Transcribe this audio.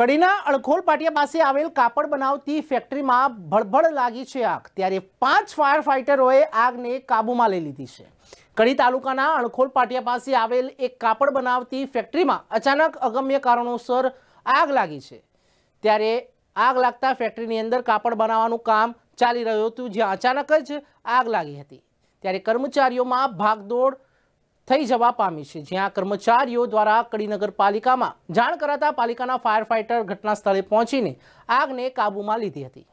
કડીના અણખોલ પાટિયા પાસે આવેલ કાપડ બનાવતી ફેક્ટરીમાં ભડભડ લાગી છે આગ ત્યારે પાંચ ફાયર ફાઇટરોએ આગને કાબૂમાં લઈ લીધી છે કડી તાલુકાના અણખોલ પાટિયા પાસે આવેલ એક કાપડ બનાવતી ફેક્ટરીમાં અચાનક અગમ્ય કારણોસર આગ લાગી છે ત્યારે આગ લાગતા ફેક્ટરીની અંદર કાપડ બનાવવાનું કામ ચાલી રહ્યું હતું જ્યાં અચાનક જ આગ લાગી હતી ત્યારે કર્મચારીઓમાં ભાગદોડ થઈ જવા પામી છે જ્યાં કર્મચારીઓ દ્વારા કડી નગરપાલિકામાં જાણ કરાતા પાલિકાના ફાયર ફાઇટર ઘટના સ્થળે પહોંચીને આગને કાબૂમાં લીધી હતી